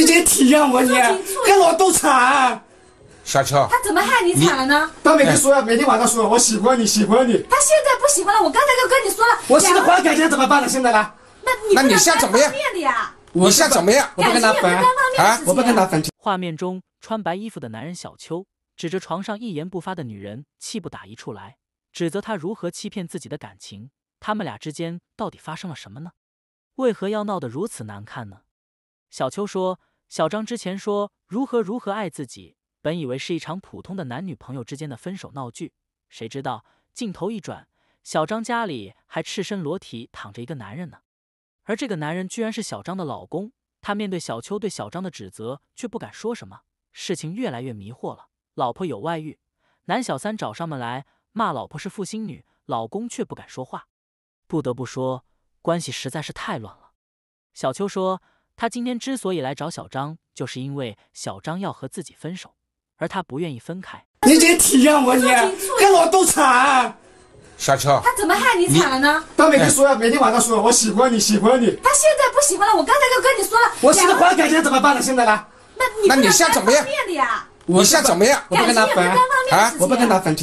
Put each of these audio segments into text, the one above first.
你接体谅我，你跟我斗惨，小邱，他怎么害你惨了呢？他每天说，呀，每天晚上说我喜欢你，喜欢你。他现在不喜欢了，我刚才就跟你说了。我现在还感情怎么办呢？现在呢？那你那你现在怎么样？我不跟他分啊！我不跟他分。画面中穿白衣服的男人小秋指着床上一言不发的女人，气不打一处来，指责他如何欺骗自己的感情。他们俩之间到底发生了什么呢？为何要闹得如此难看呢？小秋说。小张之前说如何如何爱自己，本以为是一场普通的男女朋友之间的分手闹剧，谁知道镜头一转，小张家里还赤身裸体躺着一个男人呢，而这个男人居然是小张的老公。他面对小秋对小张的指责，却不敢说什么。事情越来越迷惑了，老婆有外遇，男小三找上门来骂老婆是负心女，老公却不敢说话。不得不说，关系实在是太乱了。小秋说。他今天之所以来找小张，就是因为小张要和自己分手，而他不愿意分开。你得体谅我，你跟我斗惨，下车。他怎么害你惨了呢？他每天说，呀，每天晚上说，我喜欢你，喜欢你。他现在不喜欢了，我刚才就跟你说了。我现在换感情怎么办呢？现在呢？那你那你想怎么样？你先怎么样？我不跟他分。啊！我不跟他分。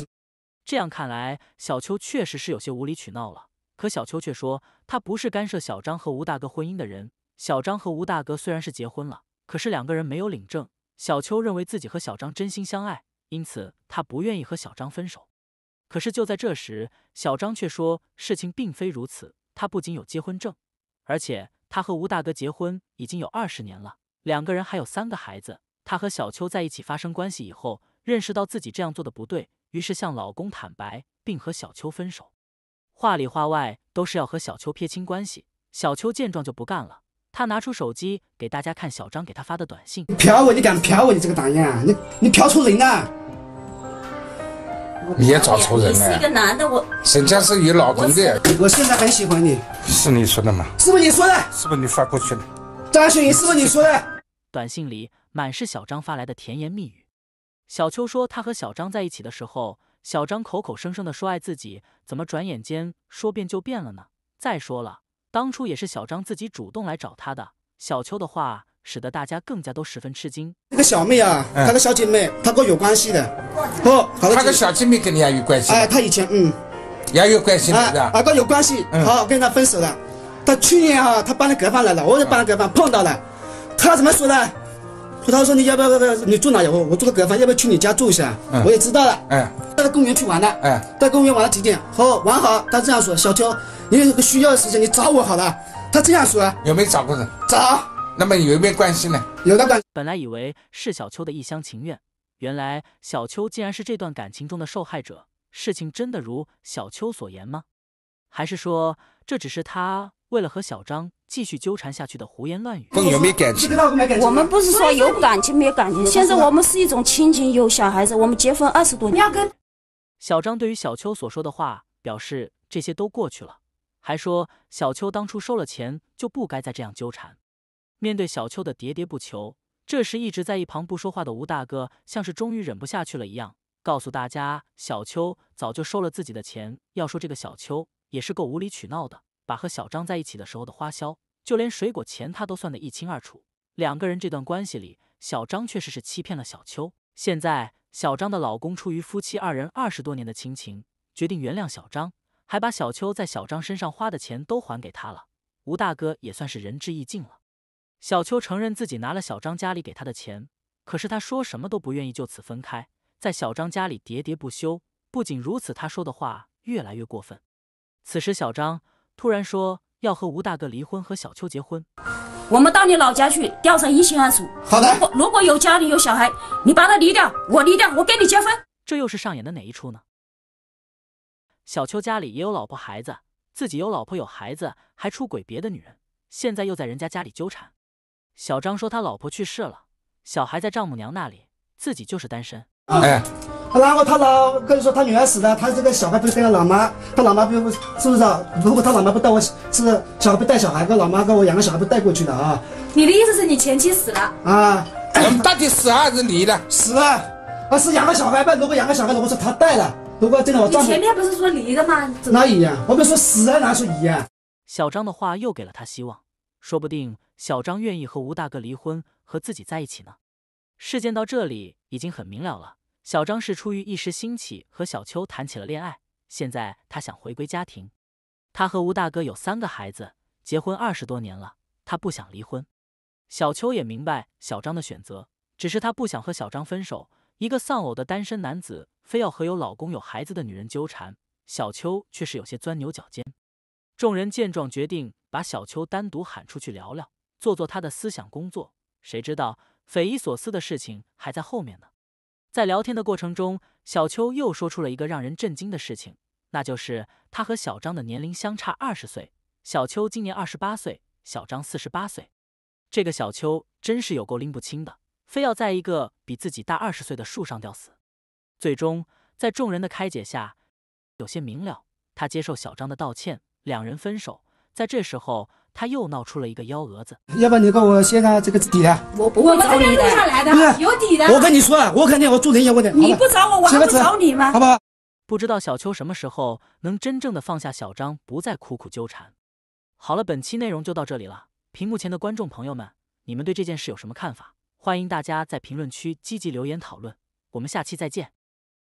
这样看来，小秋确实是有些无理取闹了。可小秋却说，他不是干涉小张和吴大哥婚姻的人。小张和吴大哥虽然是结婚了，可是两个人没有领证。小秋认为自己和小张真心相爱，因此他不愿意和小张分手。可是就在这时，小张却说事情并非如此，他不仅有结婚证，而且他和吴大哥结婚已经有二十年了，两个人还有三个孩子。他和小秋在一起发生关系以后，认识到自己这样做的不对，于是向老公坦白，并和小秋分手。话里话外都是要和小秋撇清关系。小秋见状就不干了。他拿出手机给大家看小张给他发的短信：“你嫖我，你敢嫖我？你这个党员，你你嫖错人了，你也找错人了。你是一个男的，我人家是有老公的，我现在很喜欢你，是你说的吗？是不是你说的？是不是你发过去的？张雪信是不是你说的？短信里满是小张发来的甜言蜜语。小秋说，他和小张在一起的时候，小张口口声声的说爱自己，怎么转眼间说变就变了呢？再说了。”当初也是小张自己主动来找他的。小邱的话使得大家更加都十分吃惊。那个小妹啊，她的小姐妹，她跟我有关系的。哦，她的小姐妹跟你也有关系。哎，她以前嗯也有关系，是不是？有关系，好跟她分手了。她去年啊，她搬了隔房来了，我也搬了隔房碰到了。她怎么说的？他说你要不要？你住哪？我我住个隔房，要不要去你家住一下？我也知道了。哎，到公园去玩了。哎，到公园玩了几天，好，玩好。他这样说，小邱。你有个需要的事情，你找我好了。他这样说，啊，有没有找过人？找。那么有没有关系呢？有那关。本来以为是小秋的一厢情愿，原来小秋竟然是这段感情中的受害者。事情真的如小秋所言吗？还是说这只是他为了和小张继续纠缠下去的胡言乱语？我有没感情？我们不是说有感情没感情？现在我们是一种亲情，有小孩子。我们结婚二十多年。小张对于小秋所说的话表示，这些都过去了。还说小秋当初收了钱就不该再这样纠缠。面对小秋的喋喋不休，这时一直在一旁不说话的吴大哥像是终于忍不下去了一样，告诉大家小秋早就收了自己的钱。要说这个小秋也是够无理取闹的，把和小张在一起的时候的花销，就连水果钱他都算得一清二楚。两个人这段关系里，小张确实是欺骗了小秋。现在小张的老公出于夫妻二人二十多年的亲情，决定原谅小张。还把小秋在小张身上花的钱都还给他了，吴大哥也算是仁至义尽了。小秋承认自己拿了小张家里给他的钱，可是他说什么都不愿意就此分开，在小张家里喋喋不休。不仅如此，他说的话越来越过分。此时，小张突然说要和吴大哥离婚，和小秋结婚。我们到你老家去，调查一清二楚。好的。如果如果有家里有小孩，你把他离掉，我离掉，我跟你结婚。这又是上演的哪一出呢？小秋家里也有老婆孩子，自己有老婆有孩子还出轨别的女人，现在又在人家家里纠缠。小张说他老婆去世了，小孩在丈母娘那里，自己就是单身。哎，然后他老跟你说他女儿死了，他这个小孩不是跟他老妈，他老妈不，是不是啊？如果他老妈不带我，是小孩不带小孩，跟老妈跟我养个小孩不带过去的啊？你的意思是你前妻死了啊？到底死还是离了？死了，啊是养个小孩呗，如果养个小孩如果是他带了。如果真的我，你前面不是说离的吗？哪离呀？我不是说死啊，哪说离呀？小张的话又给了他希望，说不定小张愿意和吴大哥离婚，和自己在一起呢。事件到这里已经很明了了，小张是出于一时兴起和小秋谈起了恋爱，现在他想回归家庭。他和吴大哥有三个孩子，结婚二十多年了，他不想离婚。小秋也明白小张的选择，只是他不想和小张分手。一个丧偶的单身男子非要和有老公有孩子的女人纠缠，小邱却是有些钻牛角尖。众人见状，决定把小邱单独喊出去聊聊，做做他的思想工作。谁知道，匪夷所思的事情还在后面呢。在聊天的过程中，小邱又说出了一个让人震惊的事情，那就是他和小张的年龄相差二十岁。小邱今年二十八岁，小张四十八岁。这个小邱真是有够拎不清的。非要在一个比自己大二十岁的树上吊死，最终在众人的开解下，有些明了。他接受小张的道歉，两人分手。在这时候，他又闹出了一个幺蛾子。要不你给我先拿这个底的，我会从路上来的，有底的。我跟你说，我肯定，我做人要问你你不找我，我还不找你吗？好不不知道小秋什么时候能真正的放下小张，不再苦苦纠缠。好了，本期内容就到这里了。屏幕前的观众朋友们，你们对这件事有什么看法？欢迎大家在评论区积极留言讨论，我们下期再见。